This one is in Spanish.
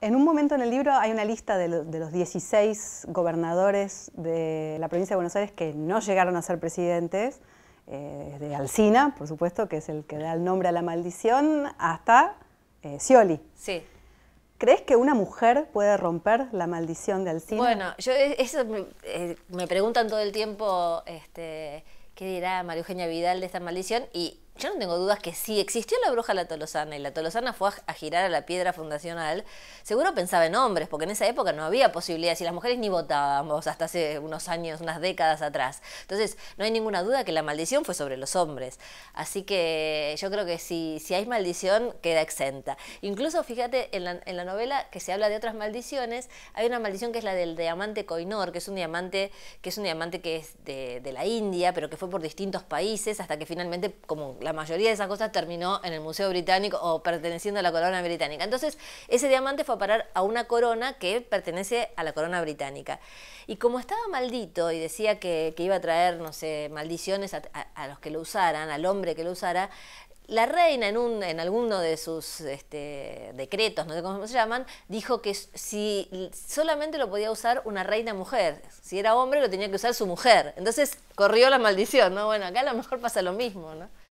En un momento en el libro hay una lista de, los 16 gobernadores de la provincia de Buenos Aires que no llegaron a ser presidentes, eh, de Alcina, por supuesto, que es el que da el nombre a la maldición, hasta eh, Scioli. Sí. ¿Crees que una mujer puede romper la maldición de Alcina? Bueno, yo eh, eso eh, me, preguntan todo el tiempo este, qué dirá María Eugenia Vidal de esta maldición y yo no tengo dudas que si existió la bruja la tolosana y la tolosana fue a, girar a la piedra fundacional, seguro pensaba en hombres, porque en esa época no había posibilidades y las mujeres ni votábamos hasta hace unos años, unas décadas atrás. Entonces, no hay ninguna duda que la maldición fue sobre los hombres. Así que yo creo que si, si hay maldición, queda exenta. Incluso fíjate en la, novela que se habla de otras maldiciones, hay una maldición que es la del diamante Coinor, que es un diamante que es, un diamante que es de, de la India, pero que fue por distintos países hasta que finalmente, como la mayoría de esas cosas terminó en el Museo Británico o perteneciendo a la corona británica. Entonces, ese diamante fue a parar a una corona que pertenece a la corona británica. Y como estaba maldito y decía que, iba a traer, no sé, maldiciones a, los que lo usaran, al hombre que lo usara, la reina en, un, en alguno de sus este, decretos, no sé cómo se llaman, dijo que si solamente lo podía usar una reina mujer, si era hombre lo tenía que usar su mujer. Entonces corrió la maldición, ¿no? Bueno, acá a lo mejor pasa lo mismo, ¿no?